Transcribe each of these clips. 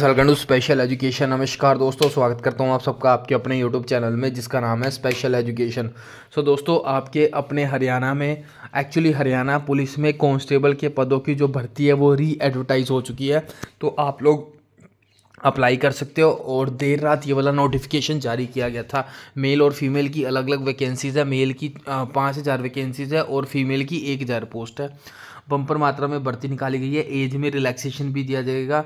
सलगंडू special education नमस्कार दोस्तों स्वागत करता हूँ आप सबका आपके अपने यूट्यूब चैनल में जिसका नाम है स्पेशल एजुकेशन सो दोस्तों आपके अपने हरियाणा में एक्चुअली हरियाणा पुलिस में कांस्टेबल के पदों की जो भर्ती है वो री एडवर्टाइज़ हो चुकी है तो आप लोग अप्लाई कर सकते हो और देर रात ये वाला नोटिफिकेशन जारी किया गया था मेल और फीमेल की अलग अलग वैकेंसीज़ है मेल की पाँच हज़ार वैकेंसीज़ है और फीमेल की एक हज़ार पोस्ट है बम्पर मात्रा में भर्ती निकाली गई है एज में रिलैक्सेशन भी दिया जाएगा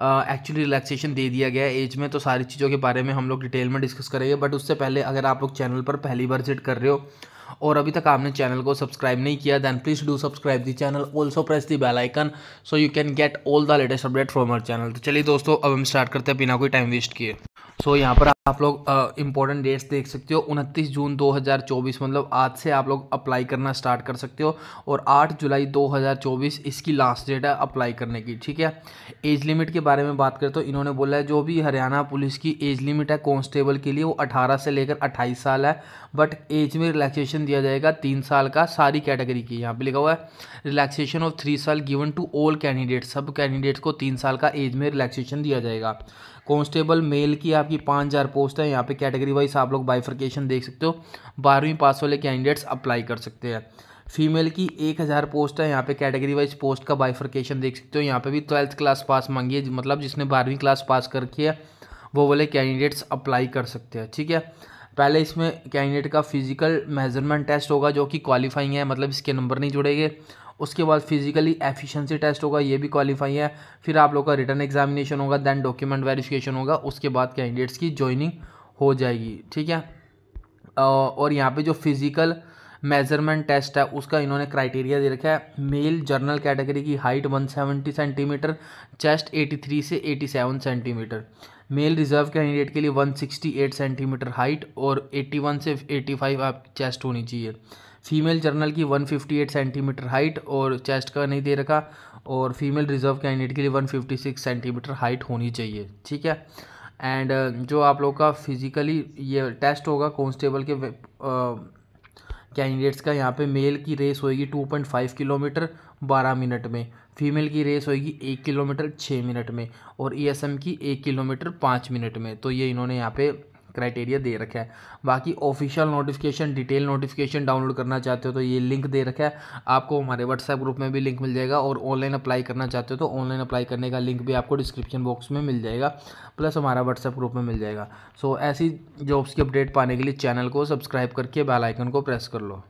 एक्चुअली रिलैक्सेशन दे दिया गया है एज में तो सारी चीज़ों के बारे में हम लोग डिटेल में डिस्कस करेंगे बट उससे पहले अगर आप लोग चैनल पर पहली बार विजिट कर रहे हो और अभी तक आपने चैनल को सब्सक्राइब नहीं किया then please do subscribe the channel also press the bell icon so you can get all the latest update from our channel तो चलिए दोस्तों अब हम स्टार्ट करते हैं बिना कोई टाइम वेस्ट किए सो so, यहाँ पर आप लोग इम्पॉर्टेंट डेट्स देख सकते हो उनतीस जून 2024 मतलब आज से आप लोग अप्लाई करना स्टार्ट कर सकते हो और 8 जुलाई 2024 इसकी लास्ट डेट है अप्लाई करने की ठीक है एज लिमिट के बारे में बात करें तो इन्होंने बोला है जो भी हरियाणा पुलिस की एज लिमिट है कांस्टेबल के लिए वो 18 से लेकर 28 साल है बट एज में रिलैक्सेशन दिया जाएगा तीन साल का सारी कैटेगरी की यहाँ पर लिखा हुआ है रिलैक्सेशन ऑफ थ्री साल गिवन टू ऑल कैंडिडेट सब कैंडिडेट्स को तीन साल का एज में रिलैक्सेशन दिया जाएगा कॉन्स्टेबल मेल की आपकी पाँच हज़ार पोस्ट है यहाँ पे कैटेगरी वाइज आप लोग बाइफर्केशन देख सकते हो बारहवीं पास वाले कैंडिडेट्स अप्लाई कर सकते हैं फीमेल की एक हज़ार पोस्ट है यहाँ पे कैटेगरी वाइज पोस्ट का बाइफर्केशन देख सकते हो यहाँ पे भी ट्वेल्थ क्लास पास मांगी है मतलब जिसने बारहवीं क्लास पास कर रखी है वो वाले कैंडिडेट्स अप्लाई कर सकते हैं ठीक है पहले इसमें कैंडिडेट का फिज़िकल मेजरमेंट टेस्ट होगा जो कि क्वालिफाइंग है मतलब इसके नंबर नहीं जुड़ेंगे उसके बाद फिजिकली एफिशिएंसी टेस्ट होगा ये भी क्वालिफाई है फिर आप लोग का रिटर्न एग्जामिनेशन होगा देन डॉक्यूमेंट वेरिफिकेशन होगा उसके बाद कैंडिडेट्स की ज्वाइनिंग हो जाएगी ठीक है और यहाँ पे जो फिज़िकल मेजरमेंट टेस्ट है उसका इन्होंने क्राइटेरिया दे रखा है मेल जर्नल कैटेगरी की हाइट 170 सेंटीमीटर चेस्ट 83 से 87 सेंटीमीटर मेल रिजर्व कैंडिडेट के लिए 168 सेंटीमीटर हाइट और 81 से 85 आपकी चेस्ट होनी चाहिए फीमेल जर्नल की 158 सेंटीमीटर हाइट और चेस्ट का नहीं दे रखा और फीमेल रिजर्व कैंडिडेट के लिए वन सेंटीमीटर हाइट होनी चाहिए ठीक है एंड uh, जो आप लोग का फिज़िकली ये टेस्ट होगा कॉन्स्टेबल के uh, कैंडिडेट्स का यहाँ पे मेल की रेस होएगी टू पॉइंट फाइव किलोमीटर बारह मिनट में फीमेल की रेस होएगी एक किलोमीटर छः मिनट में और ई एस एम की एक किलोमीटर पाँच मिनट में तो ये इन्होंने यहाँ पे क्राइटेरिया दे रखा है बाकी official notification detail notification download करना चाहते हो तो ये लिंक दे रखा है आपको हमारे व्हाट्सएप ग्रुप में भी लिंक मिल जाएगा और ऑनलाइन अप्लाई करना चाहते हो तो ऑनलाइन अप्लाई करने का लिंक भी आपको डिस्क्रिप्शन बॉक्स में मिल जाएगा प्लस हमारा व्हाट्सएप ग्रुप में मिल जाएगा सो so, ऐसी जॉब्स की अपडेट पाने के लिए चैनल को सब्सक्राइब करके बेलाइकन को प्रेस कर लो